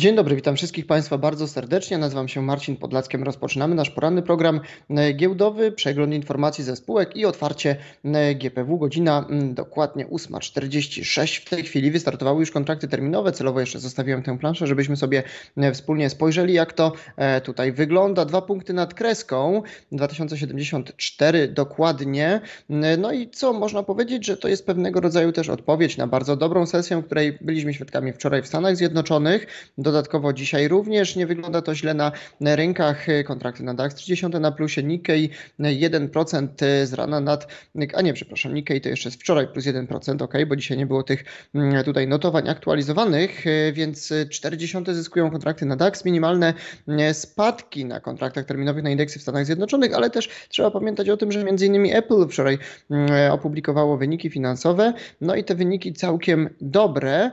Dzień dobry, witam wszystkich Państwa bardzo serdecznie. Nazywam się Marcin Podlackiem. Rozpoczynamy nasz poranny program e, giełdowy, przegląd informacji ze spółek i otwarcie e, GPW. Godzina mm, dokładnie 8.46. W tej chwili wystartowały już kontrakty terminowe. Celowo jeszcze zostawiłem tę planszę, żebyśmy sobie e, wspólnie spojrzeli, jak to tutaj wygląda. Dwa punkty nad kreską, 2074 dokładnie. No i co można powiedzieć, że to jest pewnego rodzaju też odpowiedź na bardzo dobrą sesję, której byliśmy świadkami wczoraj w Stanach Zjednoczonych. Do dodatkowo dzisiaj również. Nie wygląda to źle na rynkach. Kontrakty na DAX 30 na plusie, Nikkei 1% z rana nad, a nie, przepraszam, Nikkei to jeszcze z wczoraj plus 1%, ok, bo dzisiaj nie było tych mm, tutaj notowań aktualizowanych, więc 40 zyskują kontrakty na DAX, minimalne mm, spadki na kontraktach terminowych na indeksy w Stanach Zjednoczonych, ale też trzeba pamiętać o tym, że m.in. Apple wczoraj mm, opublikowało wyniki finansowe, no i te wyniki całkiem dobre.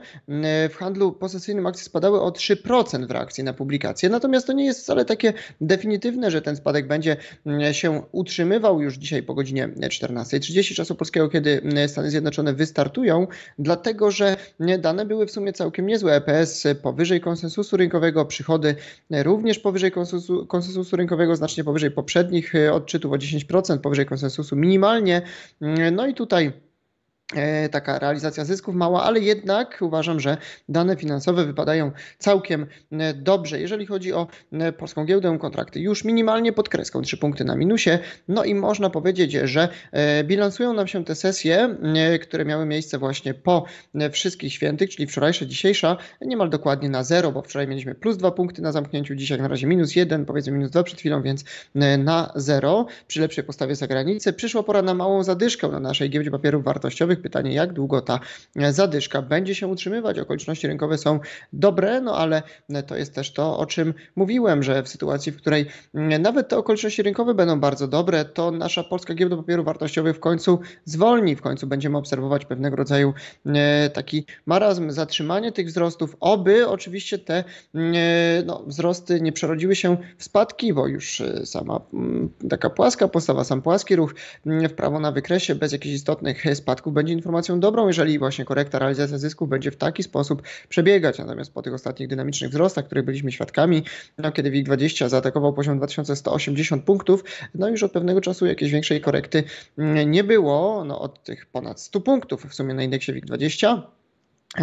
W handlu posesyjnym akcje spadały o 3 3% w reakcji na publikację. Natomiast to nie jest wcale takie definitywne, że ten spadek będzie mm, się utrzymywał już dzisiaj po godzinie 14.30 czasu polskiego, kiedy mm, Stany Zjednoczone wystartują, dlatego że mm, dane były w sumie całkiem niezłe. EPS powyżej konsensusu rynkowego, przychody e, również powyżej konsensusu, konsensusu rynkowego, znacznie powyżej poprzednich e, odczytów o 10%, powyżej konsensusu minimalnie. No i tutaj E, taka realizacja zysków mała, ale jednak uważam, że dane finansowe wypadają całkiem e, dobrze. Jeżeli chodzi o e, polską giełdę, kontrakty już minimalnie pod kreską, trzy punkty na minusie, no i można powiedzieć, że bilansują nam się te sesje, które miały miejsce właśnie po wszystkich świętych, czyli wczorajsza, dzisiejsza, niemal dokładnie na zero, bo wczoraj mieliśmy plus dwa punkty na zamknięciu, dzisiaj na razie minus jeden, powiedzmy minus dwa przed chwilą, więc na zero przy lepszej postawie zagranicy. Przyszła pora na małą zadyszkę na naszej giełdzie papierów wartościowych, Pytanie, jak długo ta e, zadyszka będzie się utrzymywać. Okoliczności rynkowe są dobre, no ale e, to jest też to, o czym mówiłem, że w sytuacji, w której e, nawet te okoliczności rynkowe będą bardzo dobre, to nasza polska giełda papierów wartościowych w końcu zwolni, w końcu będziemy obserwować pewnego rodzaju taki marazm, zatrzymanie tych wzrostów, oby oczywiście te no, wzrosty nie przerodziły się w spadki, bo już sama mm, taka płaska postawa, sam płaski ruch mm, w prawo na wykresie bez jakichś istotnych spadków będzie będzie informacją dobrą, jeżeli właśnie korekta realizacja zysków będzie w taki sposób przebiegać. Natomiast po tych ostatnich dynamicznych wzrostach, których byliśmy świadkami, no, kiedy WIG20 zaatakował poziom 2180 punktów, no już od pewnego czasu jakiejś większej korekty mm, nie było, no od tych ponad 100 punktów w sumie na indeksie WIG20.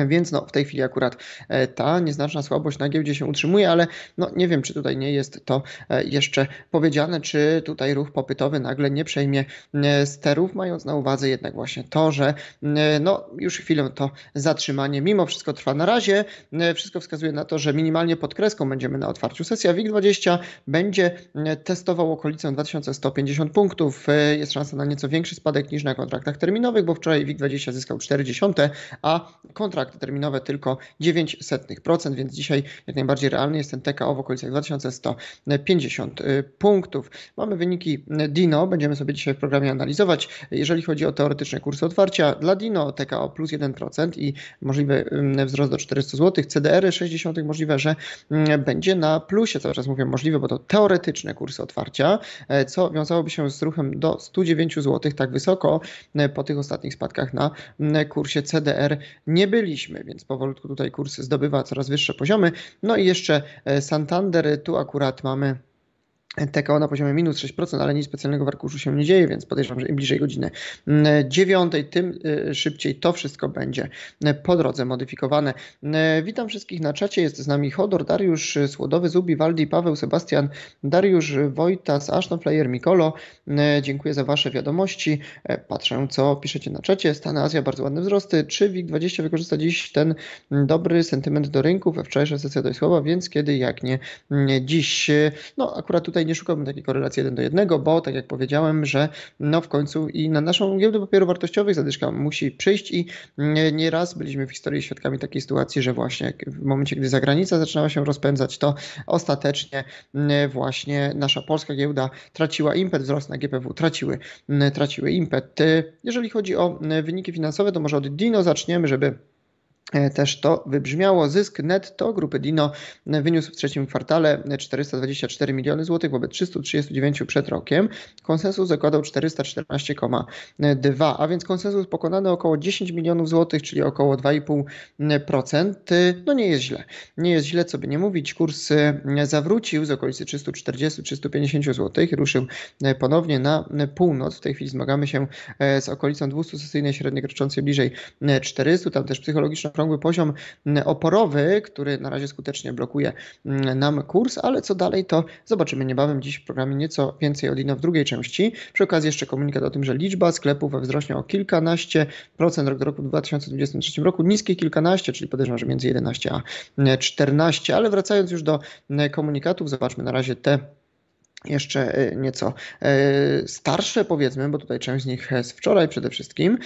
Więc no, w tej chwili akurat e, ta nieznaczna słabość na giełdzie się utrzymuje, ale no, nie wiem, czy tutaj nie jest to e, jeszcze powiedziane, czy tutaj ruch popytowy nagle nie przejmie e, sterów, mając na uwadze jednak właśnie to, że no, już chwilę to zatrzymanie mimo wszystko trwa. Na razie wszystko wskazuje na to, że minimalnie pod kreską będziemy na otwarciu. Sesja WIG20 będzie testował okolicę 2150 punktów. Jest szansa na nieco większy spadek niż na kontraktach terminowych, bo wczoraj WIG20 zyskał 40, a kontrakt kontrakty terminowe tylko 0,09%, więc dzisiaj jak najbardziej realny jest ten TKO w okolicach 2150 y, punktów. Mamy wyniki y, DINO, będziemy sobie dzisiaj w programie analizować. Jeżeli chodzi o teoretyczne kursy otwarcia, dla DINO TKO plus 1% i możliwy y, wzrost do 400 zł, CDR 60 możliwe, że będzie na plusie, cały czas mówię możliwe, bo to teoretyczne kursy otwarcia, co wiązałoby się z ruchem do 109 zł, tak wysoko po tych ostatnich spadkach na kursie CDR nie byli więc powolutku tutaj kurs zdobywa coraz wyższe poziomy. No i jeszcze e, Santander, tu akurat mamy TKO na poziomie minus 6%, ale nic specjalnego w arkuszu się nie dzieje, więc podejrzewam, że im bliżej godziny 9, mm, tym y, szybciej to wszystko będzie y, po drodze modyfikowane. Y, witam wszystkich na czacie, jest z nami Hodor, Dariusz Słodowy, Zubi, Waldi, Paweł, Sebastian, Dariusz, Wojtas, Ashton Player, Mikolo. Dziękuję za Wasze wiadomości. Patrzę, co piszecie na czacie. Stany Azja, bardzo ładne wzrosty. Czy WIG20 wykorzysta dziś ten mm, dobry sentyment do rynków? Wczorajsza sesja dość słaba, więc kiedy, jak nie dziś. No akurat tutaj tutaj nie szukałbym takiej korelacji jeden do jednego, bo tak jak powiedziałem, że no w końcu i na naszą giełdę papierów wartościowych zadyszka musi przyjść i nieraz byliśmy w historii świadkami takiej sytuacji, że właśnie w momencie, gdy zagranica zaczynała się rozpędzać, to ostatecznie właśnie nasza polska giełda traciła impet, wzrost na GPW traciły, traciły impet. Y, jeżeli chodzi o y, wyniki finansowe, to może od Dino zaczniemy, żeby E, też to wybrzmiało. Zysk netto grupy Dino wyniósł w trzecim kwartale 424 miliony złotych wobec 339 przed rokiem. Konsensus zakładał 414,2, a więc konsensus pokonany około 10 milionów złotych, czyli około 2,5%. No nie jest źle. Nie jest źle, co by nie mówić. Kurs e, zawrócił z okolicy 340-350 złotych. Ruszył e, ponownie na północ. W tej chwili zmagamy się z okolicą 200 sesyjnej średniej kroczącej bliżej 400. Tam też psychologiczna okrągły poziom mm, oporowy, który na razie skutecznie blokuje mm, nam kurs, ale co dalej to zobaczymy niebawem dziś w programie nieco więcej od Lino w drugiej części. Przy okazji jeszcze komunikat o tym, że liczba sklepów wzrośnie o kilkanaście procent rok do roku w 2023 roku, niskie kilkanaście, czyli podejrzewam, że między 11 a 14, mm, ale wracając już do komunikatów, zobaczmy na razie te jeszcze e, nieco e, starsze, powiedzmy, bo tutaj część z nich z wczoraj przede wszystkim,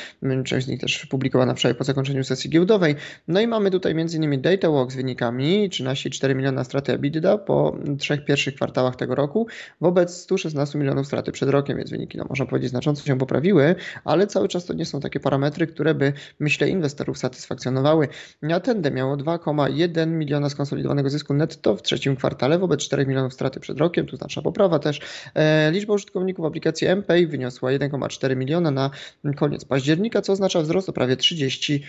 część z nich też publikowana wczoraj po zakończeniu sesji giełdowej. No i mamy tutaj m.in. DataWalk z wynikami 13,4 miliona straty EBITDA po trzech pierwszych kwartałach tego roku wobec 116 milionów straty przed rokiem, więc wyniki, no można powiedzieć, znacząco się poprawiły, ale cały czas to nie są takie parametry, które by, myślę, inwestorów satysfakcjonowały. Atendę miało 2,1 miliona skonsolidowanego zysku netto w trzecim kwartale wobec 4 milionów straty przed rokiem, tu znaczy poprawa sprawa też. E, liczba użytkowników aplikacji MPay wyniosła 1,4 miliona na koniec października, co oznacza wzrost o prawie 30%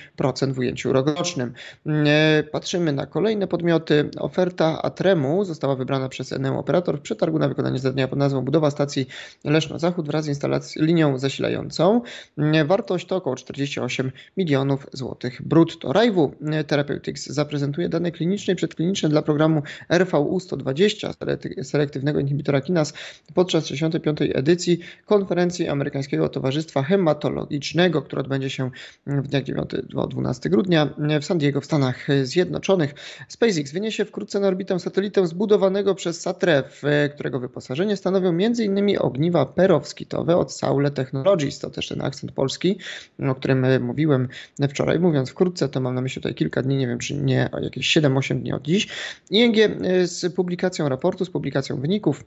w ujęciu rocznym. E, patrzymy na kolejne podmioty. Oferta Atremu została wybrana przez Eneo Operator w przetargu na wykonanie zadania pod nazwą budowa stacji Leszno-Zachód wraz z linią zasilającą. E, wartość to około 48 milionów złotych brutto. Rajwu Therapeutics zaprezentuje dane kliniczne i przedkliniczne dla programu RVU 120 selektywnego inhibitora Sakinas podczas 65. edycji konferencji Amerykańskiego Towarzystwa Hematologicznego, która odbędzie się w dniach 9-12 grudnia w San Diego w Stanach Zjednoczonych. SpaceX wyniesie wkrótce na orbitę satelitę zbudowanego przez SATREF, którego wyposażenie stanowią m.in. ogniwa perowskitowe od Saule Technologies. To też ten akcent polski, o którym mówiłem wczoraj. Mówiąc wkrótce, to mam na myśli tutaj kilka dni, nie wiem czy nie, jakieś 7-8 dni od dziś. ING y, z publikacją raportu, z publikacją wyników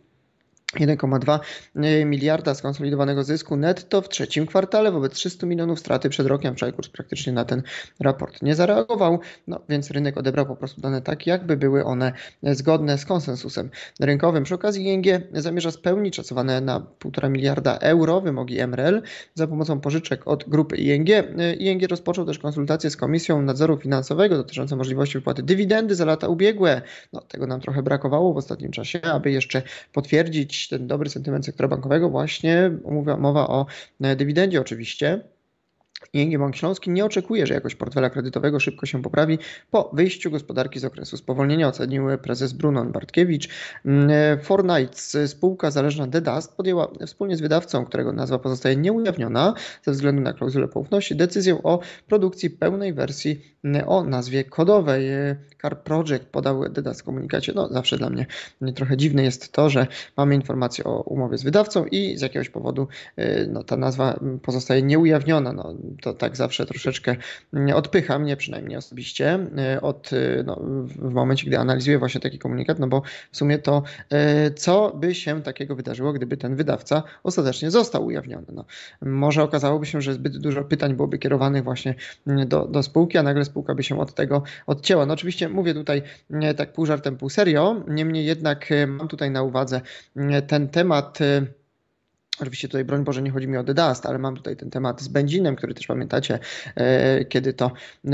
1,2 y, miliarda skonsolidowanego zysku netto w trzecim kwartale wobec 300 milionów straty przed rokiem. Wczoraj kurs praktycznie na ten raport nie zareagował, no więc rynek odebrał po prostu dane tak, jakby były one zgodne z konsensusem rynkowym. Przy okazji ING zamierza spełnić szacowane na 1,5 miliarda euro wymogi MREL za pomocą pożyczek od grupy ING. Y, ING rozpoczął też konsultacje z Komisją Nadzoru Finansowego dotyczące możliwości wypłaty dywidendy za lata ubiegłe. No, tego nam trochę brakowało w ostatnim czasie, aby jeszcze potwierdzić ten dobry sentyment sektora bankowego, właśnie mowa, o e, dywidendzie oczywiście i Bank Śląski nie oczekuje, że jakość portfela kredytowego szybko się poprawi po wyjściu gospodarki z okresu spowolnienia, ocenił prezes Brunon Bartkiewicz. Mm, Fortnite spółka zależna Dedast, podjęła wspólnie z wydawcą, którego nazwa pozostaje nieujawniona ze względu na klauzulę poufności, decyzję o produkcji pełnej wersji mm, o nazwie kodowej. Car Project podał Dedast w komunikacie. No, zawsze dla mnie trochę dziwne jest to, że mamy informację o umowie z wydawcą i z jakiegoś powodu y, no, ta nazwa pozostaje nieujawniona. No, to tak zawsze troszeczkę mm, odpycha mnie, przynajmniej osobiście, y, od, y, no, w momencie, gdy analizuję właśnie taki komunikat, no bo w sumie to y, co by się takiego wydarzyło, gdyby ten wydawca ostatecznie został ujawniony. No, może okazałoby się, że zbyt dużo pytań byłoby kierowanych właśnie mm, do, do spółki, a nagle spółka by się od tego odcięła. No oczywiście mówię tutaj mm, tak pół żartem, pół serio, niemniej jednak mam tutaj na uwadze ten temat Oczywiście tutaj, broń Boże, nie chodzi mi o The Dust, ale mam tutaj ten temat z benzinem, który też pamiętacie, e, kiedy to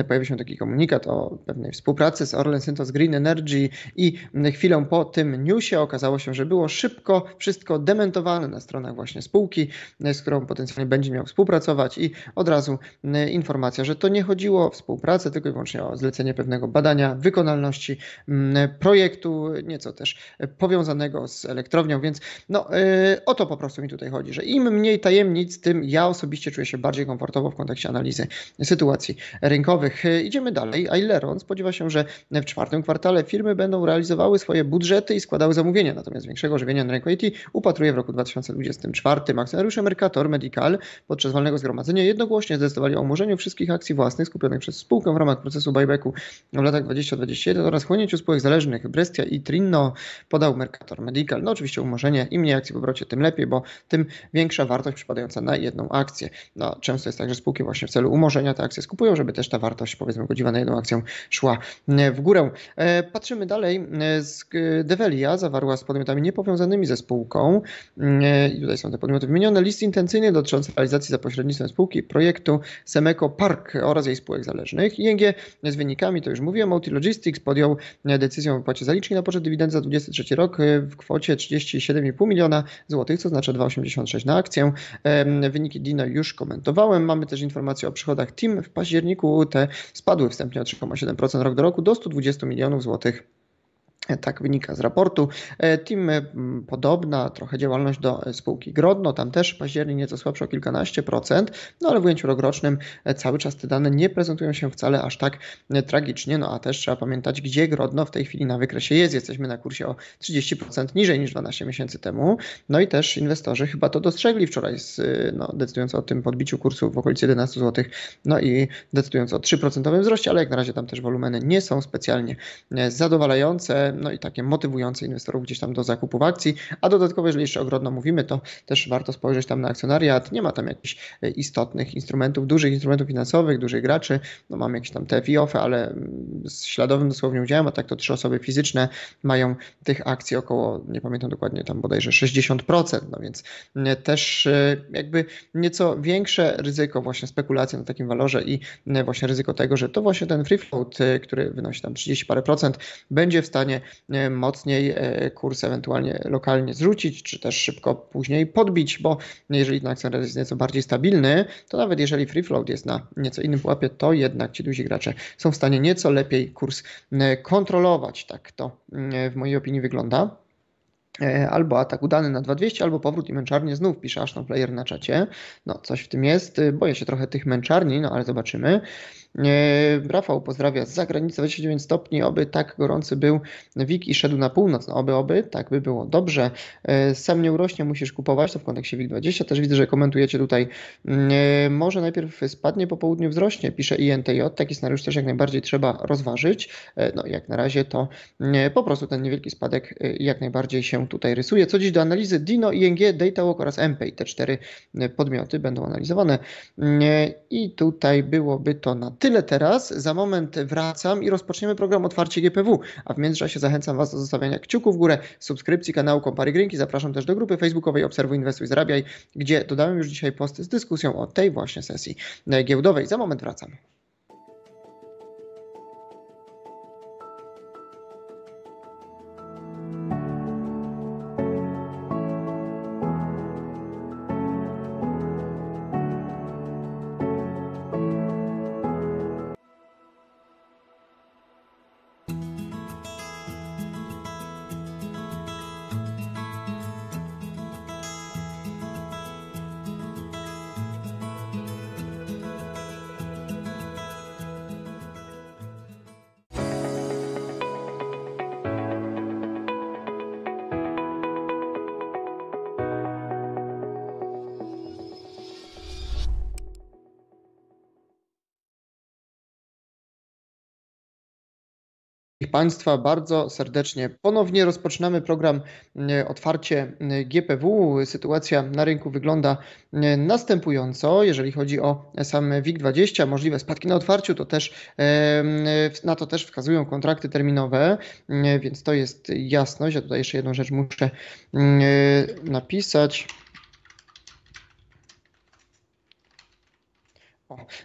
pojawił się taki komunikat o pewnej współpracy z Orlen Synthos Green Energy i chwilę po tym newsie okazało się, że było szybko wszystko dementowane na stronach właśnie spółki, e, z którą potencjalnie będzie miał współpracować i od razu e, informacja, że to nie chodziło o współpracę, tylko i wyłącznie o zlecenie pewnego badania wykonalności projektu, nieco też powiązanego z elektrownią, więc no o to po prostu mi tutaj chodzi chodzi, że im mniej tajemnic, tym ja osobiście czuję się bardziej komfortowo w kontekście analizy sytuacji rynkowych. Idziemy dalej. Aileron spodziewa się, że w czwartym kwartale firmy będą realizowały swoje budżety i składały zamówienia, natomiast większego żywienia na rynku IT upatruje w roku 2024. Akcjonariusze Mercator Medical podczas walnego zgromadzenia jednogłośnie zdecydowali o umorzeniu wszystkich akcji własnych skupionych przez spółkę w ramach procesu buybacku w latach 2021 oraz chłonięciu spółek zależnych Brestia i Trinno podał Mercator Medical. No oczywiście umorzenie, im mniej akcji w obrocie, tym lepiej, bo tym większa wartość przypadająca na jedną akcję. No, często jest tak, że spółki właśnie w celu umorzenia te akcje skupują, żeby też ta wartość powiedzmy godziwa na jedną akcję szła e, w górę. E, patrzymy dalej. E, Develia zawarła z podmiotami niepowiązanymi ze spółką i tutaj są te podmioty wymienione list intencyjny dotyczący realizacji za pośrednictwem spółki projektu Semeco Park oraz jej spółek zależnych. ING z wynikami, to już mówiłem, Multi Logistics podjął decyzję o wypłacie zaliczki na poczet dywidendy za 23 rok w kwocie 37,5 miliona złotych, co znaczy 2,80 1,56 na akcję. Wyniki DINA już komentowałem. Mamy też informację o przychodach TIM. W październiku te spadły wstępnie o 3,7% rok do roku do 120 milionów złotych. E, tak wynika z raportu. E, team podobna trochę działalność do e, spółki Grodno, tam też październik nieco słabszy o kilkanaście procent, no ale w ujęciu rokrocznym cały czas te dane nie prezentują się wcale aż tak tragicznie, no a też trzeba pamiętać, gdzie Grodno w tej chwili na wykresie jest. Jesteśmy na kursie o 30% niżej niż 12 miesięcy temu, no i też inwestorzy chyba to dostrzegli wczoraj, z, no, decydując o tym podbiciu kursu w okolicy 11 zł, no i decydując o 3% wzroście, ale jak na razie tam też wolumeny nie są specjalnie zadowalające no i takie motywujące inwestorów gdzieś tam do zakupów akcji, a dodatkowo jeżeli jeszcze ogrodno mówimy, to też warto spojrzeć tam na akcjonariat, nie ma tam jakichś e, istotnych instrumentów, dużych instrumentów finansowych, dużych graczy, no mamy jakieś tam TFI OFE, ale mm, z śladowym dosłownie udziałem, a tak to trzy osoby fizyczne mają tych akcji około, nie pamiętam dokładnie, tam bodajże 60%, no więc mm, też e, jakby nieco większe ryzyko właśnie spekulacji na takim walorze i mm, właśnie ryzyko tego, że to właśnie ten free float, e, który wynosi tam 30 parę procent, będzie w stanie E, mocniej e, kurs ewentualnie lokalnie zrzucić, czy też szybko później podbić, bo jeżeli ten akcent jest nieco bardziej stabilny, to nawet jeżeli free float jest na nieco innym pułapie, to jednak ci duzi gracze są w stanie nieco lepiej kurs e, kontrolować. Tak to w mojej opinii wygląda albo atak udany na 2200, albo powrót i męczarnie. Znów pisze Ashton Player na czacie. No, coś w tym jest. Boję się trochę tych męczarni, no ale zobaczymy. E, Rafał pozdrawia z zagranicy 29 stopni, oby tak gorący był WIG i szedł na północ. No, oby, oby, tak by było dobrze. E, sam nie urośnie, musisz kupować, to w kontekście WIG20. Też widzę, że komentujecie tutaj. Mm, e, może najpierw spadnie, po południu wzrośnie, pisze INTJ. Taki scenariusz też jak najbardziej trzeba rozważyć. No jak na razie to mm, po prostu ten niewielki spadek jak najbardziej się tutaj rysuje. Co dziś do analizy Dino, ING, DataWalk oraz MPay. Te cztery podmioty będą analizowane. Mm, I tutaj byłoby to na tyle tyle teraz. Za moment wracam i rozpoczniemy program Otwarcie GPW. A w międzyczasie zachęcam Was do zostawiania kciuków w górę, subskrypcji kanału Kompary Grinki. Zapraszam też do grupy facebookowej Obserwuj, Inwestuj, Zarabiaj, gdzie dodałem już dzisiaj post z dyskusją o tej właśnie sesji giełdowej. Za moment wracam. Państwa bardzo serdecznie. Ponownie rozpoczynamy program e, Otwarcie e, GPW. Sytuacja na rynku wygląda e, następująco. Jeżeli chodzi o sam WIG20, możliwe spadki na otwarciu, to też na to też wskazują kontrakty terminowe, więc to jest jasność. Ja tutaj jeszcze jedną rzecz muszę napisać.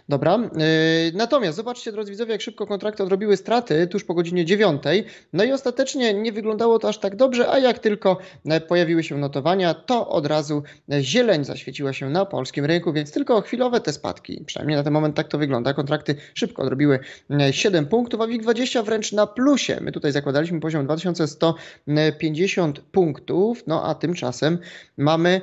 dobra. Y, natomiast zobaczcie, drodzy widzowie, jak szybko kontrakty odrobiły straty tuż po godzinie 9. No i ostatecznie nie wyglądało to aż tak dobrze, a jak tylko e, pojawiły się notowania, to od razu e, zieleń zaświeciła się na polskim rynku, więc tylko chwilowe te spadki. Przynajmniej na ten moment tak to wygląda. Kontrakty szybko odrobiły 7 e, punktów, a WIG20 wręcz na plusie. My tutaj zakładaliśmy poziom 2150 punktów, no a tymczasem mamy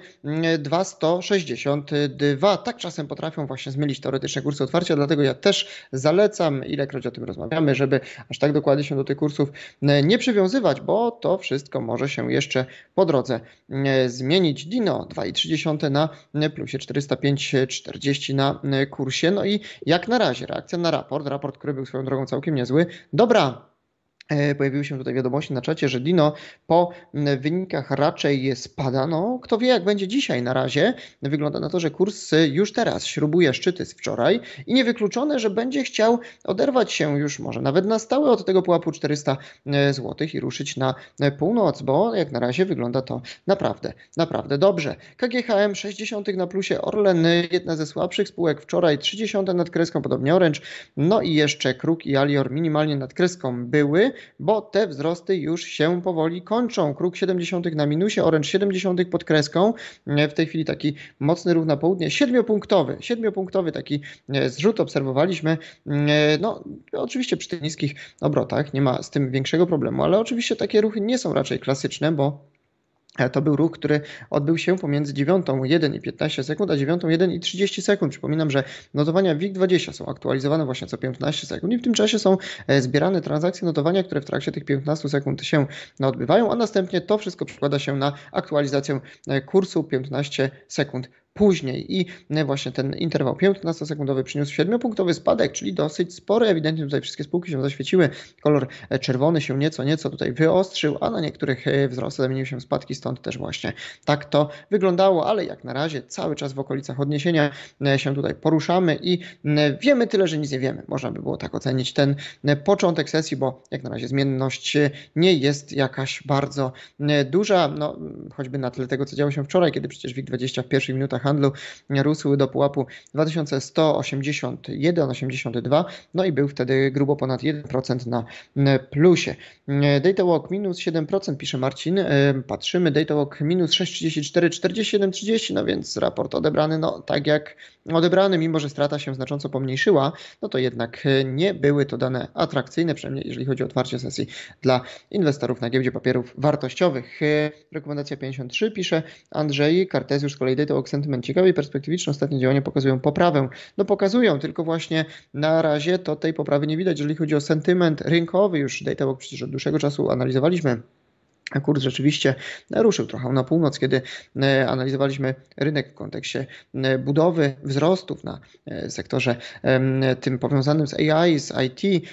2162. Mm, tak czasem potrafią właśnie zmylić to teoretyczne kursy otwarcia, dlatego ja też zalecam, ilekroć o tym rozmawiamy, żeby aż tak dokładnie się do tych kursów e, nie przywiązywać, bo to wszystko może się jeszcze po drodze e, zmienić. Dino 2,3 na e, plusie 405,40 na kursie. No i jak na razie reakcja na raport, raport, który był swoją drogą całkiem niezły. Dobra, E, pojawiły się tutaj wiadomości na czacie, że Dino po wynikach raczej spada. No, kto wie, jak będzie dzisiaj na razie. Wygląda na to, że kurs y, już teraz śrubuje szczyty z wczoraj i niewykluczone, że będzie chciał oderwać się już może nawet na stałe od tego pułapu 400 e, zł i ruszyć na e, północ, bo jak na razie wygląda to naprawdę, naprawdę dobrze. KGHM 60 na plusie, Orlen y, jedna ze słabszych spółek wczoraj, 30 nad kreską, podobnie Orange, no i jeszcze Kruk i Alior minimalnie nad kreską były bo te wzrosty już się powoli kończą. Kruk 70 na minusie, oręcz 70 pod kreską. E, w tej chwili taki mocny ruch na południe, siedmiopunktowy, siedmiopunktowy taki e, zrzut obserwowaliśmy. E, no, oczywiście przy tych niskich obrotach nie ma z tym większego problemu, ale oczywiście takie ruchy nie są raczej klasyczne, bo to był ruch, który odbył się pomiędzy 9,1 i sekund, a 9.1.30 i sekund. Przypominam, że notowania WIG20 są aktualizowane właśnie co 15 sekund i w tym czasie są e, zbierane transakcje notowania, które w trakcie tych 15 sekund się no, odbywają, a następnie to wszystko przekłada się na aktualizację e, kursu 15 sekund później. I e, właśnie ten interwał 15-sekundowy przyniósł 7-punktowy spadek, czyli dosyć spory. Ewidentnie tutaj wszystkie spółki się zaświeciły. Kolor e, czerwony się nieco, nieco tutaj wyostrzył, a na niektórych e, wzrosty zamieniły się spadki, stąd też właśnie tak to wyglądało, ale jak na razie cały czas w okolicach odniesienia się tutaj poruszamy i wiemy tyle, że nic nie wiemy. Można by było tak ocenić ten początek sesji, bo jak na razie zmienność nie jest jakaś bardzo duża, no choćby na tyle tego, co działo się wczoraj, kiedy przecież WIG20 w pierwszych minutach handlu rósł do pułapu 2181-82, no i był wtedy grubo ponad 1% na plusie. E, DataWalk minus 7%, pisze Marcin. E, patrzymy, DataWalk minus 634,4730, no więc raport odebrany, no tak jak odebrany, mimo że strata się znacząco pomniejszyła, no to jednak e, nie były to dane atrakcyjne, przynajmniej jeżeli chodzi o otwarcie sesji dla inwestorów na giełdzie papierów wartościowych. E, rekomendacja 53 pisze Andrzej Kartezjusz z kolei Data Oak sentyment ciekawy i perspektywiczny. ostatnie działania pokazują poprawę. No pokazują, tylko właśnie na razie to tej poprawy nie widać, jeżeli chodzi o sentyment rynkowy. Już Data Oak przecież od dłuższego czasu analizowaliśmy Kurs rzeczywiście ruszył trochę na północ, kiedy e, analizowaliśmy rynek w kontekście e, budowy wzrostów na e, sektorze tym powiązanym z AI, z IT,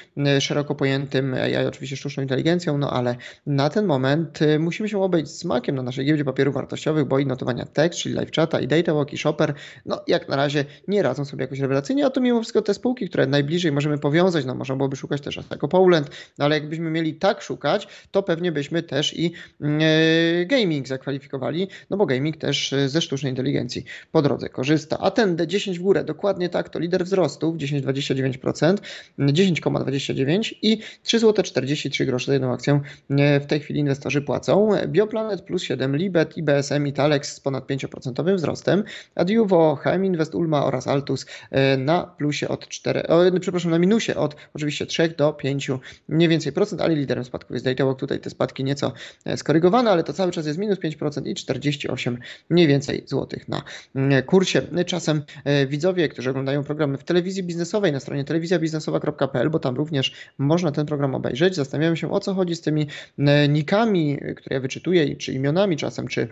szeroko pojętym AI, oczywiście sztuczną inteligencją, no ale na ten moment musimy się obejść smakiem na naszej giełdzie papierów wartościowych, bo i notowania tech, czyli Live Chata i walk, i Shopper, no jak na razie nie radzą sobie jakoś rewelacyjnie, a to mimo wszystko te spółki, które najbliżej możemy powiązać, no można byłoby szukać też Astaco Poland, no ale jakbyśmy mieli tak szukać, to pewnie byśmy też i E, gaming zakwalifikowali, no bo gaming też e, ze sztucznej inteligencji po drodze korzysta. A ten D10 w górę, dokładnie tak, to lider wzrostów 10,29%, 10,29 i 3,43 zł za jedną akcję e, w tej chwili inwestorzy płacą. Bioplanet plus 7, Libet, IBSM i Talex z ponad 5% wzrostem, Adiuvo, Cheminvest, Invest Ulma oraz Altus na plusie od 4, o, przepraszam, na minusie od oczywiście 3 do 5, mniej więcej procent, ale liderem spadków jest Datawalk. Tutaj te spadki nieco E, skorygowane, ale to cały czas jest minus 5% i 48 mniej więcej złotych na mm, e, kursie. Czasem e, widzowie, którzy oglądają programy w telewizji biznesowej na stronie telewizjabiznesowa.pl, bo tam również można ten program obejrzeć, zastanawiają się o co chodzi z tymi nikami, które ja wyczytuję, czy imionami czasem, czy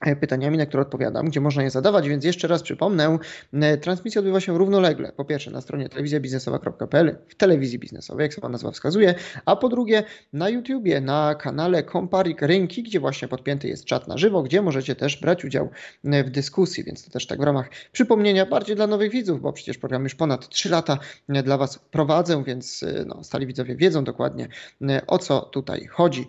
E, pytaniami, na które odpowiadam, gdzie można je zadawać, więc jeszcze raz przypomnę, e, transmisja odbywa się równolegle, po pierwsze na stronie telewizjabiznesowa.pl, w telewizji biznesowej, jak sama nazwa wskazuje, a po drugie na YouTubie, na kanale Komparik Rynki, gdzie właśnie podpięty jest czat na żywo, gdzie możecie też brać udział e, w dyskusji, więc to też tak w ramach przypomnienia bardziej dla nowych widzów, bo przecież program już ponad 3 lata dla Was prowadzę, więc no, stali widzowie wiedzą dokładnie o co tutaj chodzi.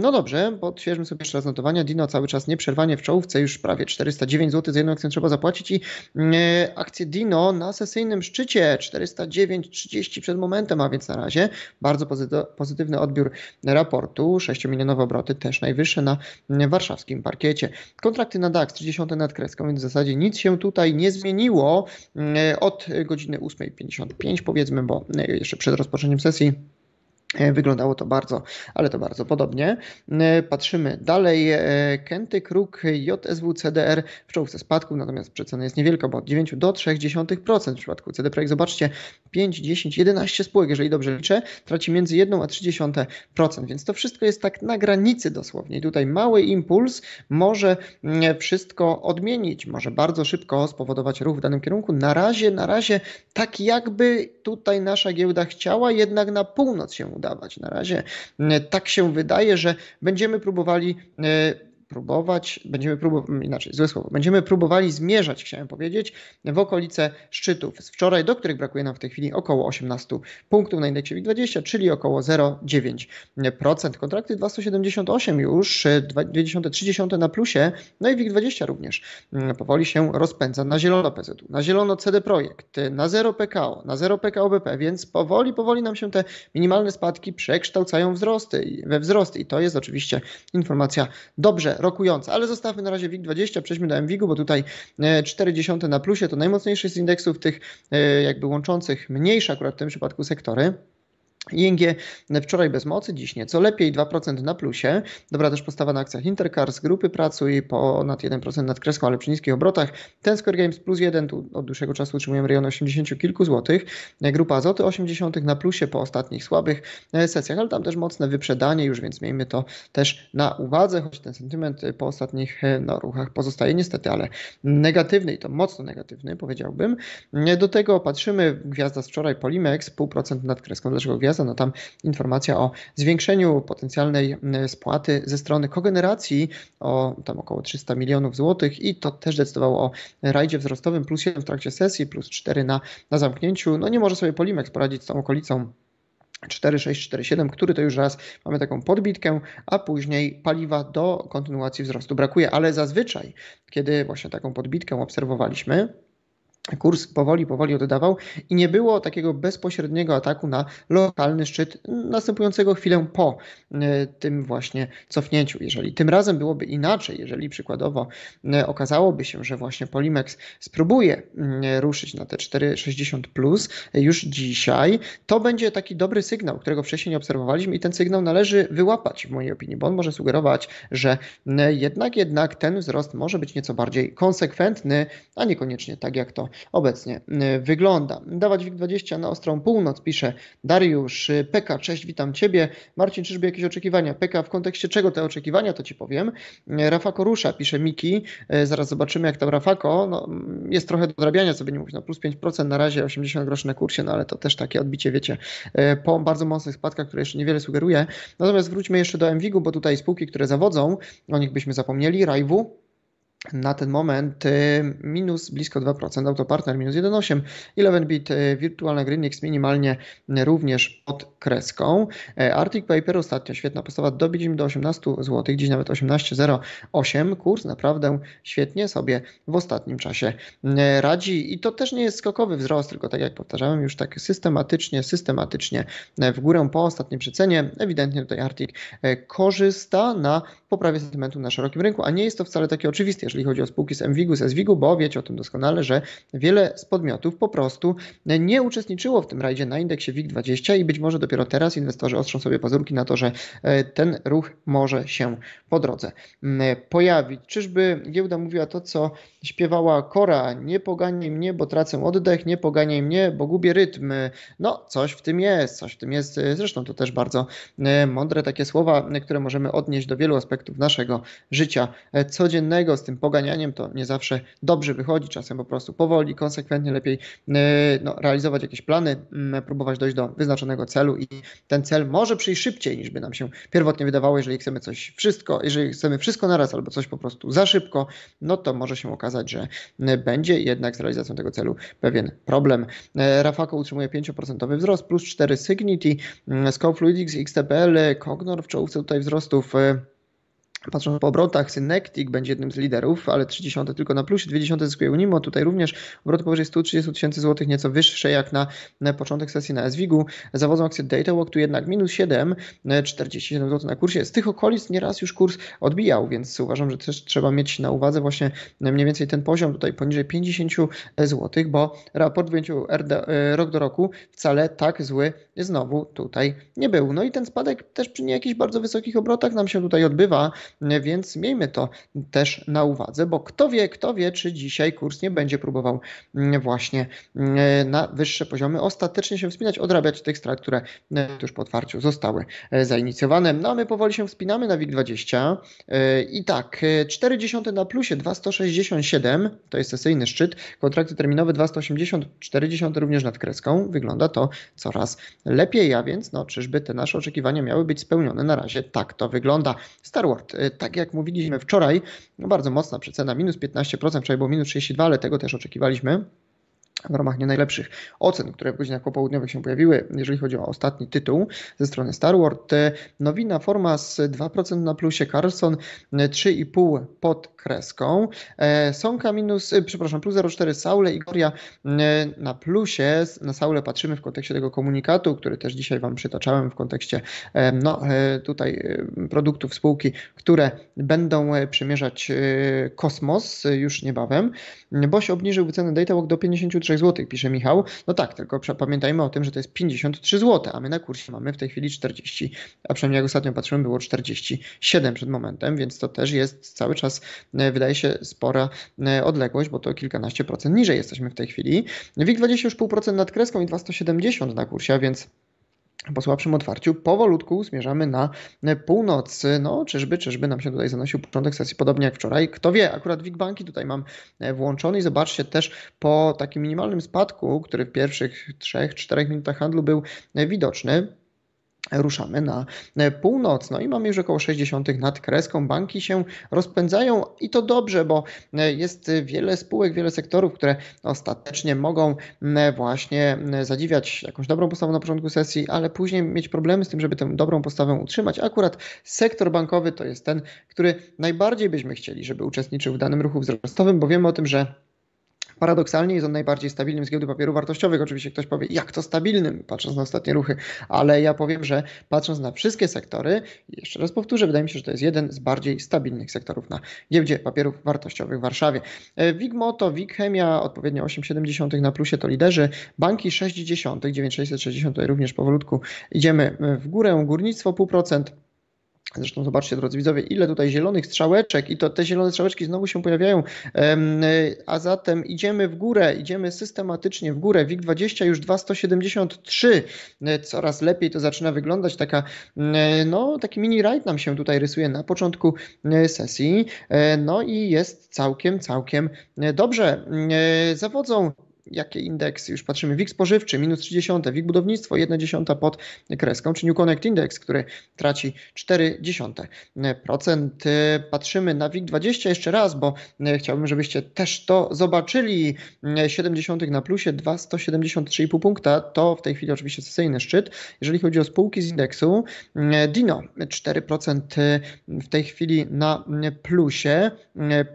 No dobrze, podświeżmy sobie jeszcze raz notowania, Dino cały czas nie przerwanie w czołówce już prawie 409 zł za jedną akcję trzeba zapłacić i e, akcje Dino na sesyjnym szczycie 409,30 przed momentem, a więc na razie bardzo pozytywny odbiór raportu, 6 milionowe obroty też najwyższe na e, warszawskim parkiecie. Kontrakty na DAX 30 nad kreską, więc w zasadzie nic się tutaj nie zmieniło e, od godziny 8.55 powiedzmy, bo jeszcze przed rozpoczęciem sesji E, wyglądało to bardzo, ale to bardzo podobnie. E, patrzymy dalej. E, Kęty Kruk JSW CDR w czołówce spadku, natomiast przecena jest niewielka, bo od 9 do 0,3% w przypadku CD Projekt. Zobaczcie, 5, 10, 11 spółek, jeżeli dobrze liczę, traci między 1 a 30%. Więc to wszystko jest tak na granicy dosłownie. I tutaj mały impuls może mm, wszystko odmienić, może bardzo szybko spowodować ruch w danym kierunku. Na razie, na razie tak jakby tutaj nasza giełda chciała jednak na północ się udawać. Na razie mm, tak się wydaje, że będziemy próbowali y, próbować, będziemy próbować, inaczej, złe słowo, będziemy próbowali zmierzać, chciałem powiedzieć, w okolice szczytów z wczoraj, do których brakuje nam w tej chwili około 18 punktów na indeksie WIG20, czyli około 0,9%. Kontrakty 278 już, 20-30 e, na plusie, no i WIG20 również mm, powoli się rozpędza na zielono PZU, na zielono CD Projekt, na 0 PKO, na 0 PKO BP, więc powoli, powoli nam się te minimalne spadki przekształcają wzrosty, we wzrosty i to jest oczywiście informacja dobrze rokujące. rokująca, ale zostawmy na razie WIG20, przejdźmy do MWIG-u, bo tutaj 40 e, na plusie to najmocniejszy z indeksów tych e, jakby łączących mniejsze akurat w tym przypadku sektory. ING e, wczoraj bez mocy, dziś nieco lepiej, 2% na plusie. Dobra też postawa na akcjach Intercars, grupy pracuj ponad 1% nad kreską, ale przy niskich obrotach. Ten Square Games plus 1, tu od dłuższego czasu utrzymujemy rejon 80 kilku złotych. E, grupa Azoty 80 na plusie po ostatnich słabych e, sesjach, ale tam też mocne wyprzedanie już, więc miejmy to też na uwadze, choć ten sentyment po ostatnich no, ruchach pozostaje niestety, ale negatywny i to mocno negatywny powiedziałbym. Do tego patrzymy, gwiazda z wczoraj Polimex, 0,5% nad kreską. Dlaczego gwiazda? impreza, no tam informacja o zwiększeniu potencjalnej spłaty ze strony kogeneracji o tam około 300 milionów złotych i to też decydowało o rajdzie wzrostowym plus 1 w trakcie sesji, plus 4 na, na zamknięciu. No nie może sobie Polimex poradzić z tą okolicą 4647, który to już raz mamy taką podbitkę, a później paliwa do kontynuacji wzrostu brakuje, ale zazwyczaj, kiedy właśnie taką podbitkę obserwowaliśmy, kurs powoli, powoli oddawał i nie było takiego bezpośredniego ataku na lokalny szczyt następującego chwilę po e, tym właśnie cofnięciu. Jeżeli tym razem byłoby inaczej, jeżeli przykładowo e, okazałoby się, że właśnie Polimex spróbuje mm, ruszyć na te 4,60 plus e, już dzisiaj, to będzie taki dobry sygnał, którego wcześniej nie obserwowaliśmy i ten sygnał należy wyłapać w mojej opinii, bo on może sugerować, że jednak, jednak ten wzrost może być nieco bardziej konsekwentny, a niekoniecznie tak jak to obecnie y, wygląda. Dawać WIG20 na ostrą północ, pisze Dariusz. Y, PK, cześć, witam Ciebie. Marcin, czyżby jakieś oczekiwania? PK, w kontekście czego te oczekiwania, to Ci powiem. Y, Rafako rusza, pisze Miki. Zaraz zobaczymy, jak tam Rafako. No, jest trochę do co by nie mówić, no plus 5% na razie, 80 groszy na kursie, no ale to też takie odbicie, wiecie, po bardzo mocnych spadkach, które jeszcze niewiele sugeruje. Natomiast wróćmy jeszcze do MWIG-u, bo tutaj spółki, które zawodzą, o nich byśmy zapomnieli, Rajwu, na ten moment y, minus blisko 2%, autopartner minus 1,8, 11bit Virtual y, Greenix minimalnie y, również pod kreską. Arctic Paper ostatnio świetna postawa, dobiliśmy do 18 zł, dziś nawet 18,08. Kurs naprawdę świetnie sobie w ostatnim czasie radzi i to też nie jest skokowy wzrost, tylko tak jak powtarzałem już tak systematycznie, systematycznie w górę po ostatnim przecenie. Ewidentnie tutaj Arctic korzysta na poprawie sentymentu na szerokim rynku, a nie jest to wcale takie oczywiste, jeżeli chodzi o spółki z Mwigu z Eswigu, bo wiecie o tym doskonale, że wiele z podmiotów po prostu nie uczestniczyło w tym rajdzie na indeksie WIG20 i być może dopiero teraz inwestorzy ostrzą sobie pazurki na to, że e, ten ruch może się po drodze pojawić. Czyżby giełda mówiła to, co śpiewała Kora, nie poganiaj mnie, bo tracę oddech, nie poganiaj mnie, bo gubię rytm. No, coś w tym jest, coś w tym jest. Zresztą to też bardzo e, mądre takie słowa, które możemy odnieść do wielu aspektów naszego życia e, codziennego z tym poganianiem to nie zawsze dobrze wychodzi, czasem po prostu powoli, konsekwentnie lepiej y, no, realizować jakieś plany, mm, próbować dojść do wyznaczonego celu i ten cel może przyjść szybciej niż by nam się pierwotnie wydawało, jeżeli chcemy coś wszystko, jeżeli chcemy wszystko naraz albo coś po prostu za szybko, no to może się okazać, że y, będzie jednak z realizacją tego celu pewien problem. Y, Rafako utrzymuje 5% wzrost, plus 4 Signity, Scope Fluidics, XTPL, Cognor w czołówce tutaj wzrostów Patrząc po obrotach, Synectic będzie jednym z liderów, ale 30 tylko na plusie, 20 zyskuje Unimo, tutaj również obroty powyżej 130 tysięcy złotych, nieco wyższe jak na, na początek sesji na SWIG-u. Zawodzą akcje DataWalk, tu jednak minus 7, 47 zł na kursie. Z tych okolic nieraz już kurs odbijał, więc uważam, że też trzeba mieć na uwadze właśnie e, mniej więcej ten poziom tutaj poniżej 50 zł, bo raport w RD, e, rok do roku wcale tak zły znowu tutaj nie był. No i ten spadek też przy nie jakichś bardzo wysokich obrotach nam się tutaj odbywa, więc miejmy to też na uwadze, bo kto wie, kto wie, czy dzisiaj kurs nie będzie próbował mm, właśnie mm, na wyższe poziomy ostatecznie się wspinać, odrabiać tych strat, które mm, tuż po otwarciu zostały e, zainicjowane. No a my powoli się wspinamy na WIG20 e, i tak, 40 e, na plusie 2,167 to jest sesyjny szczyt, kontrakty terminowe 2,180, 40 również nad kreską, wygląda to coraz lepiej, a więc no, czyżby te nasze oczekiwania miały być spełnione? Na razie tak to wygląda. Starlord, y, tak jak mówiliśmy wczoraj, no bardzo mocna przecena, minus 15%, wczoraj było minus 32, ale tego też oczekiwaliśmy w ramach nie najlepszych ocen, które w godzinach popołudniowych się pojawiły, jeżeli chodzi o ostatni tytuł ze strony Star Wars. Y, Nowina forma z 2% na plusie, Carlson 3,5 y, pod kreską. E, Sonka minus, e, przepraszam, plus 04 Saule i Goria e, na plusie. Na Saule patrzymy w kontekście tego komunikatu, który też dzisiaj Wam przytaczałem w kontekście no, tutaj produktów spółki, które będą przemierzać Kosmos już niebawem. Boś obniżył cenę Datawalk do 53 zł, pisze Michał. No tak, tylko pamiętajmy o tym, że to jest 53 zł, a my na kursie mamy w tej chwili 40, a przynajmniej jak ostatnio patrzyłem było 47 przed momentem, więc to też jest cały czas E, wydaje się spora e, odległość, bo to kilkanaście procent niżej jesteśmy w tej chwili. WIG20 już pół procent nad kreską i 2,170 na kursie, a więc po słabszym otwarciu powolutku zmierzamy na e, północ. No, czyżby, czyżby nam się tutaj zanosił początek sesji, podobnie jak wczoraj. Kto wie, akurat WIG Banki tutaj mam włączony i zobaczcie też po takim minimalnym spadku, który w pierwszych 3-4 minutach handlu był widoczny ruszamy na e, północ. No i mamy już około 60 nad kreską. Banki się rozpędzają i to dobrze, bo e, jest wiele spółek, wiele sektorów, które ostatecznie mogą właśnie zadziwiać jakąś dobrą postawę na początku sesji, ale później mieć problemy z tym, żeby tę dobrą postawę utrzymać. Akurat sektor bankowy to jest ten, który najbardziej byśmy chcieli, żeby uczestniczył w danym ruchu wzrostowym, bo wiemy o tym, że Paradoksalnie jest on najbardziej stabilnym z giełdy papierów wartościowych. Oczywiście ktoś powie, jak to stabilnym, patrząc na ostatnie ruchy, ale ja powiem, że patrząc na wszystkie sektory, jeszcze raz powtórzę, wydaje mi się, że to jest jeden z bardziej stabilnych sektorów na giełdzie papierów wartościowych w Warszawie. E, Wigmoto, Wigchemia odpowiednio 8,7 na plusie to liderzy, banki 6,9, 9,660 tutaj również powolutku idziemy w górę, górnictwo 0,5%. Zresztą zobaczcie, drodzy widzowie, ile tutaj zielonych strzałeczek i to te zielone strzałeczki znowu się pojawiają. A zatem idziemy w górę, idziemy systematycznie w górę. WIG20 już 2,173. E, coraz lepiej to zaczyna wyglądać. Taka, e, no, taki mini ride nam się tutaj rysuje na początku e, sesji. No i jest całkiem, całkiem dobrze. Zawodzą jakie indeksy już patrzymy. WIG spożywczy minus 30, WIG budownictwo 1,1 pod kreską, czy New Connect Index, który traci 0,4%. Patrzymy na WIG20 jeszcze raz, bo chciałbym, żebyście też to zobaczyli. 70 na plusie 2,173,5 punkta to w tej chwili oczywiście sesyjny szczyt. Jeżeli chodzi o spółki z indeksu, Dino 4% w tej chwili na plusie,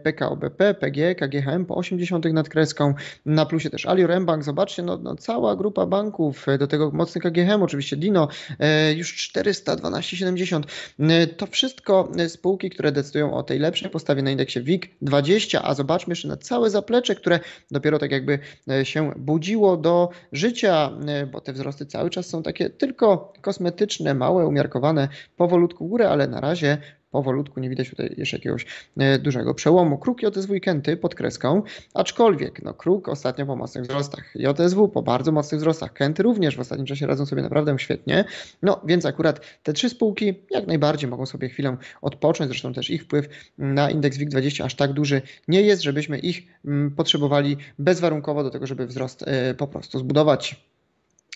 PKOBP, PG, KGHM po 80 nad kreską, na plusie też też Alior zobaczcie, no, no, cała grupa banków, e, do tego mocny KGHM, oczywiście Dino, e, już 412,70. E, to wszystko spółki, które decydują o tej lepszej postawie na indeksie WIG20, a zobaczmy jeszcze na całe zaplecze, które dopiero tak jakby się budziło do życia, bo te wzrosty cały czas są takie tylko kosmetyczne, małe, umiarkowane, powolutku w górę, ale na razie powolutku, nie widać tutaj jeszcze jakiegoś e, dużego przełomu. Kruk JSW i Kenty pod kreską, aczkolwiek no, Kruk ostatnio po mocnych wzrostach, JSW po bardzo mocnych wzrostach, Kenty również w ostatnim czasie radzą sobie naprawdę świetnie, no więc akurat te trzy spółki jak najbardziej mogą sobie chwilę odpocząć, zresztą też ich wpływ na indeks WIG20 aż tak duży nie jest, żebyśmy ich mm, potrzebowali bezwarunkowo do tego, żeby wzrost e, po prostu zbudować.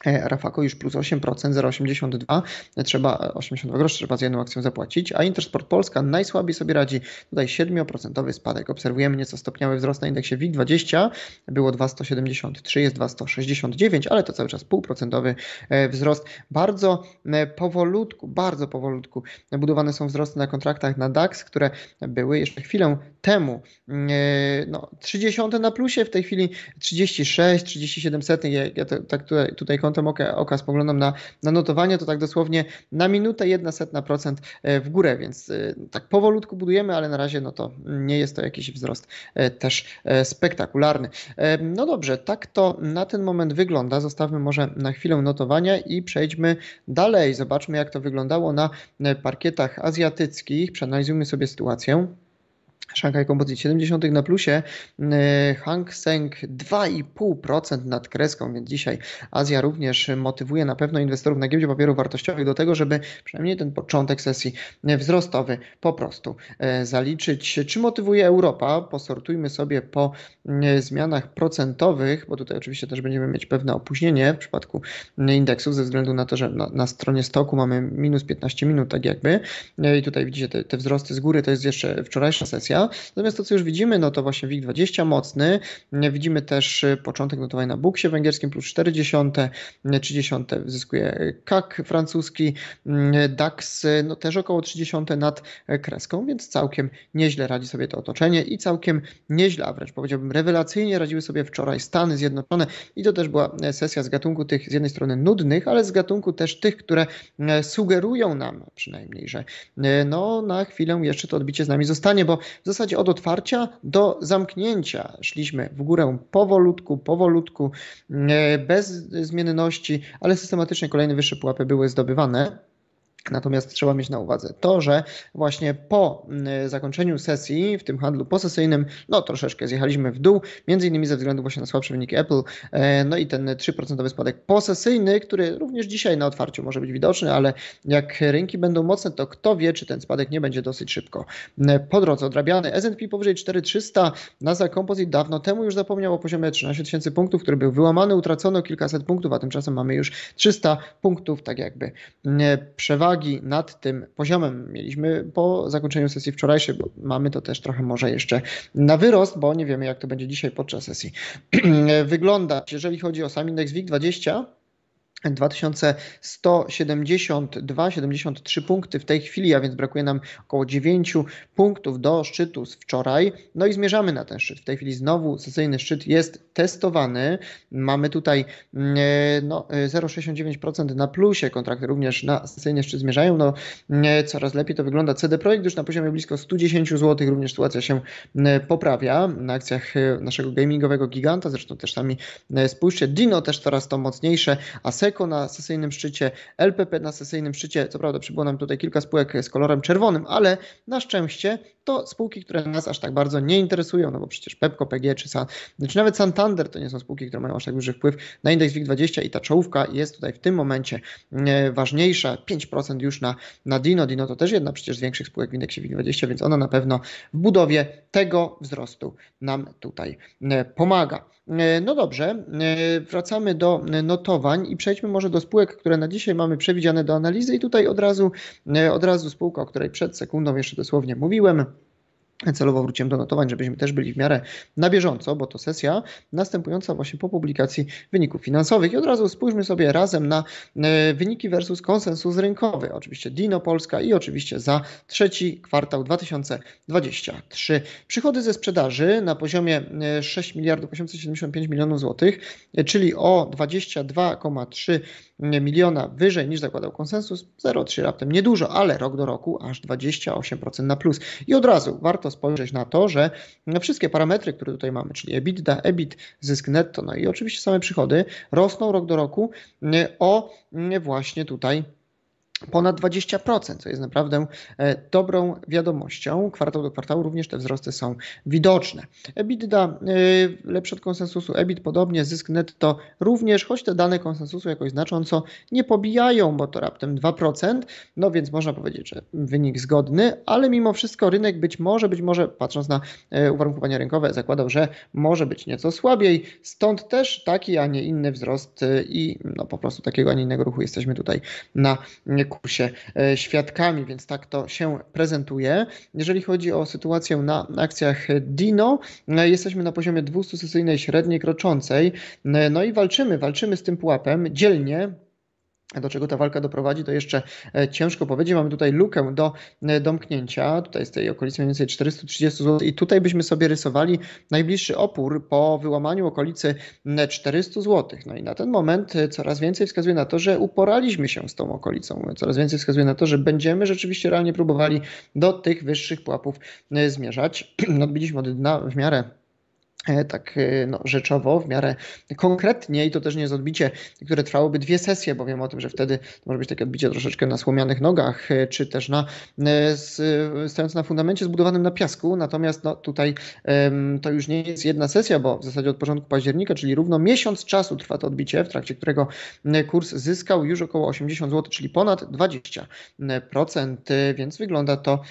E, Rafako już plus 8%, 0,82. Trzeba 82 e, groszy, trzeba z jedną akcją zapłacić, a Intersport Polska najsłabiej sobie radzi. Tutaj 7% spadek. Obserwujemy nieco stopniowy wzrost na indeksie WIG20. Było 2,173, jest 2,169, ale to cały czas półprocentowy e, wzrost. Bardzo powolutku, bardzo powolutku budowane są wzrosty na kontraktach na DAX, które były jeszcze chwilę temu no, 30 na plusie, w tej chwili 36, 37 setnych. Ja to tak tutaj, tutaj kątem oka, oka spoglądam na, na notowanie, to tak dosłownie na minutę jedna setna procent e, w górę, więc e, tak powolutku budujemy, ale na razie no to nie jest to jakiś wzrost e, też spektakularny. No dobrze, tak to na ten moment wygląda. Zostawmy może na chwilę notowania i przejdźmy dalej. Zobaczmy, jak to wyglądało na parkietach azjatyckich. Przeanalizujmy sobie sytuację. Shanghai Composite 70 na plusie, y, Hang Seng 2,5% nad kreską, więc dzisiaj Azja również motywuje na pewno inwestorów na giełdzie papierów wartościowych do tego, żeby przynajmniej ten początek sesji wzrostowy po prostu y, zaliczyć. Czy motywuje Europa? Posortujmy sobie po y, zmianach procentowych, bo tutaj oczywiście też będziemy mieć pewne opóźnienie w przypadku indeksów ze względu na to, że na, na stronie stoku mamy minus 15 minut tak jakby i tutaj widzicie te, te wzrosty z góry, to jest jeszcze wczorajsza sesja, tendencja. Natomiast to, co już widzimy, no to właśnie WIG20 mocny. Widzimy też y, początek notowania na buksie węgierskim plus 40, 30 y, zyskuje KAK francuski, y, DAX no też około 30 nad kreską, więc całkiem nieźle radzi sobie to otoczenie i całkiem nieźle, a wręcz powiedziałbym rewelacyjnie radziły sobie wczoraj Stany Zjednoczone i to też była sesja z gatunku tych z jednej strony nudnych, ale z gatunku też tych, które sugerują nam przynajmniej, że no na chwilę jeszcze to odbicie z nami zostanie, bo w zasadzie od otwarcia do zamknięcia szliśmy w górę powolutku, powolutku, e, bez zmienności, ale systematycznie kolejne wyższe pułapy były zdobywane. Natomiast trzeba mieć na uwadze to, że właśnie po mm, zakończeniu sesji w tym handlu posesyjnym, no troszeczkę zjechaliśmy w dół, między innymi ze względu właśnie na słabsze wyniki Apple, e, no i ten 3% spadek posesyjny, który również dzisiaj na otwarciu może być widoczny, ale jak rynki będą mocne, to kto wie, czy ten spadek nie będzie dosyć szybko. Po drodze odrabiany S&P powyżej 4300, NASA Composite dawno temu już zapomniał o poziomie 13 tysięcy punktów, który był wyłamany, utracono kilkaset punktów, a tymczasem mamy już 300 punktów, tak jakby przewagi uwagi nad tym poziomem mieliśmy po zakończeniu sesji wczorajszej, bo mamy to też trochę może jeszcze na wyrost, bo nie wiemy jak to będzie dzisiaj podczas sesji Wygląda, Jeżeli chodzi o sam indeks WIG20, 2172, 73 punkty w tej chwili, a więc brakuje nam około 9 punktów do szczytu z wczoraj. No i zmierzamy na ten szczyt. W tej chwili znowu sesyjny szczyt jest testowany. Mamy tutaj mm, e, no, 0,69% e, na plusie. Kontrakty również na sesyjny szczyt zmierzają. No, coraz lepiej to wygląda. CD Projekt już na poziomie blisko 110 zł. Również sytuacja się mm, e, poprawia na akcjach naszego gamingowego giganta. Zresztą też sami spójrzcie. Dino też coraz to mocniejsze, a Sek na sesyjnym szczycie, LPP na sesyjnym szczycie. Co prawda przybyło nam tutaj kilka spółek z kolorem czerwonym, ale na szczęście to spółki, które nas aż tak bardzo nie interesują, no bo przecież Pepco, PG czy, San, czy nawet Santander to nie są spółki, które mają aż tak duży wpływ na indeks WIG20 i ta czołówka jest tutaj w tym momencie mm, e, ważniejsza. 5% już na, na Dino. Dino to też jedna przecież z większych spółek w indeksie WIG20, więc ona na pewno w budowie tego wzrostu nam tutaj mm, e, pomaga. E, no dobrze, e, wracamy do notowań i przejdźmy może do spółek, które na dzisiaj mamy przewidziane do analizy i tutaj od razu, e, od razu spółka, o której przed sekundą jeszcze dosłownie mówiłem, Celowo wróciłem do notowań, żebyśmy też byli w miarę na bieżąco, bo to sesja następująca właśnie po publikacji wyników finansowych. I od razu spójrzmy sobie razem na e, wyniki versus konsensus rynkowy. Oczywiście Dino Polska i oczywiście za trzeci kwartał 2023. Przychody ze sprzedaży na poziomie 6 e, miliardów 875 milionów złotych, e, czyli o 22,3 miliona wyżej niż zakładał konsensus, 0,3 raptem niedużo, ale rok do roku aż 28% na plus. I od razu warto spojrzeć na to, że wszystkie parametry, które tutaj mamy, czyli EBITDA, EBIT, zysk netto, no i oczywiście same przychody, rosną rok do roku e, o e, właśnie tutaj ponad 20%, co jest naprawdę e, dobrą wiadomością. Kwartał do kwartału również te wzrosty są widoczne. EBITDA e, lepszy od konsensusu, EBIT podobnie, zysk netto również, choć te dane konsensusu jakoś znacząco nie pobijają, bo to raptem 2%, no więc można powiedzieć, że wynik zgodny, ale mimo wszystko rynek być może, być może patrząc na e, uwarunkowania rynkowe zakładał, że może być nieco słabiej, stąd też taki, a nie inny wzrost i no po prostu takiego, a nie innego ruchu jesteśmy tutaj na konkursie świadkami, więc tak to się prezentuje. Jeżeli chodzi o sytuację na akcjach Dino, e, jesteśmy na poziomie 200 sesyjnej średniej kroczącej, e, no i walczymy, walczymy z tym pułapem dzielnie, do czego ta walka doprowadzi, to jeszcze e, ciężko powiedzieć. Mamy tutaj lukę do e, domknięcia, tutaj z tej okolicy mniej więcej 430 zł i tutaj byśmy sobie rysowali najbliższy opór po wyłamaniu okolicy 400 zł. No i na ten moment e, coraz więcej wskazuje na to, że uporaliśmy się z tą okolicą, coraz więcej wskazuje na to, że będziemy rzeczywiście realnie próbowali do tych wyższych pułapów zmierzać. Odbiliśmy od dna w miarę E, tak e, no, rzeczowo, w miarę konkretnie i to też nie jest odbicie, które trwałoby dwie sesje, bo wiem o tym, że wtedy może być takie odbicie troszeczkę na słomianych nogach, e, czy też na, stojąc na fundamencie zbudowanym na piasku, natomiast no, tutaj to już nie jest jedna sesja, bo w zasadzie od początku października, czyli równo miesiąc czasu trwa to odbicie, w trakcie którego kurs zyskał już około 80 zł, czyli ponad 20%, więc wygląda to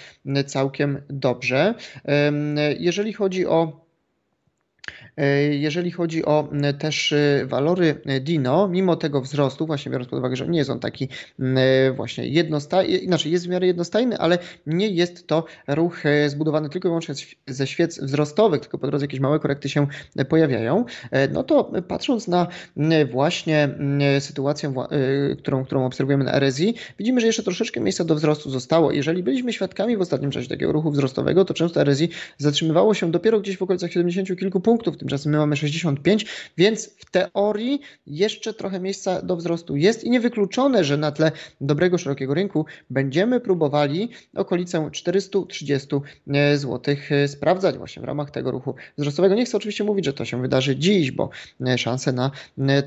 całkiem dobrze. Jeżeli chodzi o E, jeżeli chodzi o też e, walory e, Dino, mimo tego wzrostu, właśnie biorąc pod uwagę, że nie jest on taki właśnie jednostajny, inaczej jest w miarę jednostajny, ale nie jest to ruch zbudowany tylko i wyłącznie ze świec wzrostowych, tylko po drodze jakieś małe korekty się pojawiają, no to patrząc na właśnie sytuację, którą, którą obserwujemy na RSI, widzimy, że jeszcze troszeczkę miejsca do wzrostu zostało. Jeżeli byliśmy świadkami w ostatnim czasie takiego ruchu wzrostowego, to często RSI zatrzymywało się dopiero gdzieś w okolicach 70 kilku punktów, tymczasem my mamy 65, więc w teorii jeszcze trochę miejsca do wzrostu jest i niewykluczone, że na tle dobrego, szerokiego rynku będziemy próbowali okolicę 430 e, zł e, sprawdzać właśnie w ramach tego ruchu wzrostowego. Nie chcę oczywiście mówić, że to się wydarzy dziś, bo e, szanse na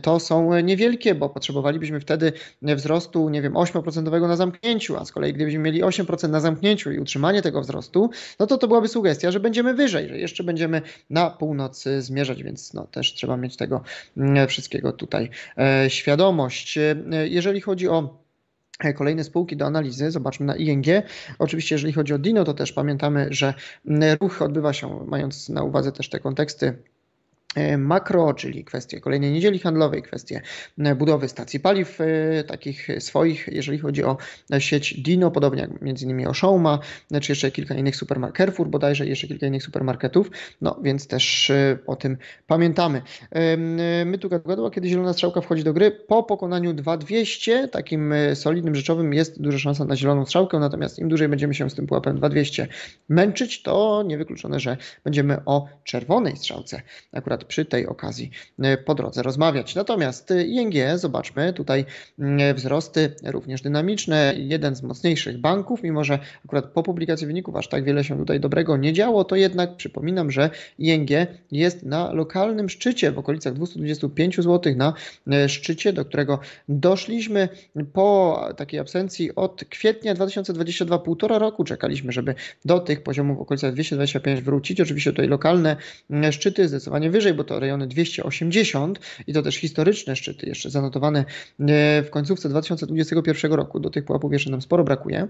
to są niewielkie, bo potrzebowalibyśmy wtedy wzrostu, nie wiem, 8% na zamknięciu, a z kolei gdybyśmy mieli 8% na zamknięciu i utrzymanie tego wzrostu, no to to byłaby sugestia, że będziemy wyżej, że jeszcze będziemy na północy zmierzać, więc no, też trzeba mieć tego mm, wszystkiego tutaj e, świadomość. E, jeżeli chodzi o e, Kolejne spółki do analizy, zobaczmy na ING. Oczywiście, jeżeli chodzi o Dino, to też pamiętamy, że mm, ruch odbywa się, mając na uwadze też te konteksty E, makro, czyli kwestie kolejnej niedzieli handlowej, kwestie e, budowy stacji paliw e, takich swoich, jeżeli chodzi o sieć Dino, podobnie jak między innymi Oshouma, czy jeszcze kilka innych supermarketów, Carrefour bodajże, jeszcze kilka innych supermarketów, no więc też o tym pamiętamy. My tu gadła, kiedy zielona strzałka wchodzi do gry, po pokonaniu 2200, takim solidnym rzeczowym jest duża szansa na zieloną strzałkę, natomiast im dłużej będziemy się z tym pułapem 2200 męczyć, to niewykluczone, że będziemy o czerwonej strzałce akurat przy tej okazji e, po drodze rozmawiać. Natomiast e, ING, zobaczmy, tutaj mm, e, wzrosty również dynamiczne, jeden z mocniejszych banków, mimo że akurat po publikacji wyników aż tak wiele się tutaj dobrego nie działo, to jednak przypominam, że ING jest na lokalnym szczycie w okolicach 225 zł, na szczycie, do którego doszliśmy po takiej absencji od kwietnia 2022, półtora roku czekaliśmy, żeby do tych poziomów w okolicach 225 wrócić. Oczywiście tutaj lokalne mm, szczyty zdecydowanie wyżej wyżej, bo to rejony 280 i to też historyczne szczyty, jeszcze zanotowane e, w końcówce 2021 roku. Do tych pułapów jeszcze nam sporo brakuje.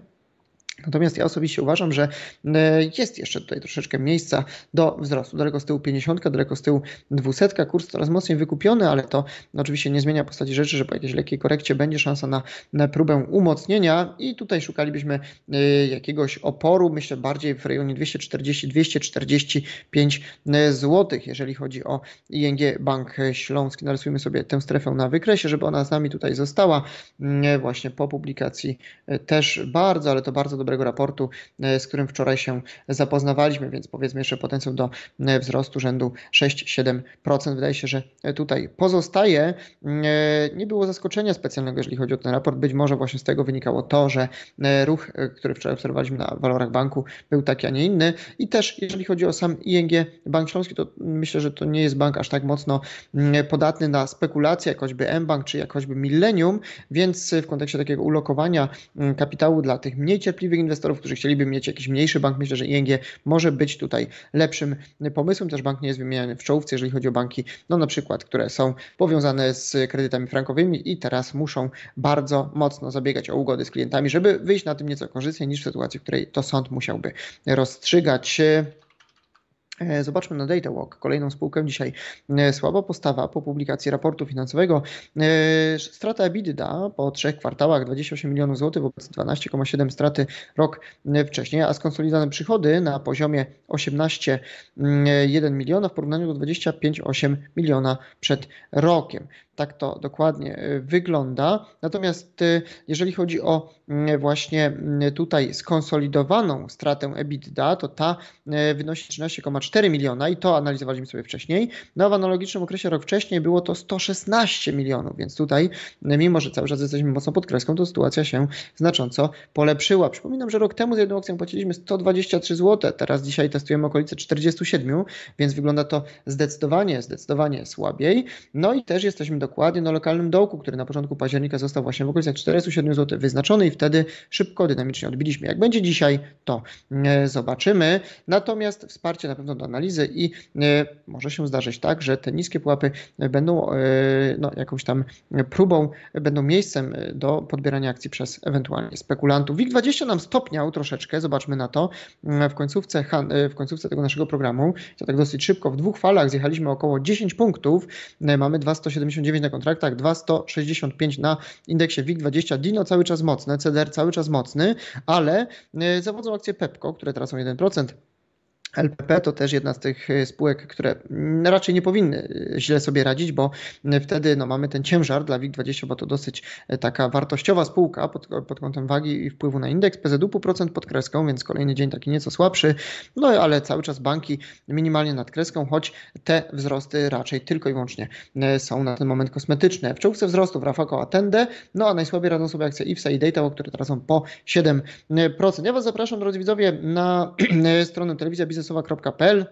Natomiast ja osobiście uważam, że e, jest jeszcze tutaj troszeczkę miejsca do wzrostu. Daleko z tyłu 50, daleko z tyłu 200. Kurs coraz mocniej wykupiony, ale to oczywiście nie zmienia postaci rzeczy, że po jakiejś lekkiej korekcie będzie szansa na, na próbę umocnienia i tutaj szukalibyśmy e, jakiegoś oporu, myślę bardziej w rejonie 240-245 e, zł, jeżeli chodzi o ING Bank Śląski. Narysujmy sobie tę strefę na wykresie, żeby ona z nami tutaj została mm, właśnie po publikacji też bardzo, ale to bardzo dobrze dobrego raportu, e, z którym wczoraj się zapoznawaliśmy, więc powiedzmy jeszcze potencjał do e, wzrostu rzędu 6-7%. Wydaje się, że e, tutaj pozostaje. Nie było zaskoczenia specjalnego, jeżeli chodzi o ten raport. Być może właśnie z tego wynikało to, że ruch, który wczoraj obserwowaliśmy na walorach banku, był taki, a nie inny. I też jeżeli chodzi o sam ING Bank Śląski, to myślę, że to nie jest bank aż tak mocno mm, podatny na spekulacje, jak choćby Bank, czy jak choćby Millennium, więc w kontekście takiego ulokowania mm, kapitału dla tych mniej cierpliwych inwestorów, którzy chcieliby mieć jakiś mniejszy bank, myślę, że ING może być tutaj lepszym pomysłem. Też bank nie jest wymieniany w czołówce, jeżeli chodzi o banki, no na przykład, które są powiązane z kredytami frankowymi i teraz muszą bardzo mocno zabiegać o ugody z klientami, żeby wyjść na tym nieco korzystniej niż w sytuacji, w której to sąd musiałby rozstrzygać. E, zobaczmy na DataWalk, kolejną spółkę dzisiaj. E, słaba postawa po publikacji raportu finansowego. E, strata EBITDA po trzech kwartałach 28 milionów złotych wobec 12,7 straty rok wcześniej, a skonsolidowane przychody na poziomie 18,1 mm, miliona w porównaniu do 25,8 miliona przed rokiem tak to dokładnie y, wygląda. Natomiast y, jeżeli chodzi o y, właśnie tutaj skonsolidowaną stratę EBITDA, to ta wynosi 13,4 miliona i to analizowaliśmy sobie wcześniej. No w analogicznym okresie rok wcześniej było to 116 milionów, więc tutaj mimo, że cały czas jesteśmy mocno pod kreską, to sytuacja się znacząco polepszyła. Przypominam, że rok temu z jedną akcję płaciliśmy 123 zł, teraz dzisiaj testujemy okolice 47, więc wygląda to zdecydowanie, zdecydowanie słabiej. No i też jesteśmy do dokładnie na lokalnym dołku, który na początku października został właśnie w okolicach 407 zł wyznaczony i wtedy szybko, dynamicznie odbiliśmy. Jak będzie dzisiaj, to e, zobaczymy. Natomiast wsparcie na pewno do analizy i e, może się zdarzyć tak, że te niskie pułapy będą e, no, jakąś tam próbą, będą miejscem do podbierania akcji przez ewentualnie spekulantów. WIG20 nam stopniał troszeczkę, zobaczmy na to, w końcówce, w końcówce tego naszego programu, to tak dosyć szybko, w dwóch falach zjechaliśmy około 10 punktów, mamy 2,179 169 na kontraktach, 2,165 na indeksie WIG20. Dino cały czas mocne, CDR cały czas mocny, ale y, zawodzą akcje Pepco, które tracą 1%. LPP to też jedna z tych y, spółek, które raczej nie powinny y, źle sobie radzić, bo y, wtedy no, mamy ten ciężar dla WIG20, bo to dosyć taka wartościowa spółka pod, pod kątem wagi i wpływu na indeks. PZU pół procent pod kreską, więc kolejny dzień taki nieco słabszy, no ale cały czas banki minimalnie nad kreską, choć te wzrosty raczej tylko i wyłącznie są na ten moment kosmetyczne. W czołówce wzrostów Rafako Atende, no a najsłabiej radzą sobie akcje IFSA i Data, które teraz są po 7%. Ja Was zapraszam, drodzy widzowie, na stronę telewizja biznes biznesowa.pl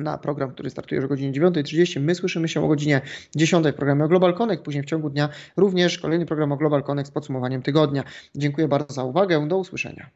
na program, który startuje już o godzinie 9.30. My słyszymy się o godzinie 10.00 w programie o Global Connect, później w ciągu dnia również kolejny program o Global Connect z podsumowaniem tygodnia. Dziękuję bardzo za uwagę, do usłyszenia.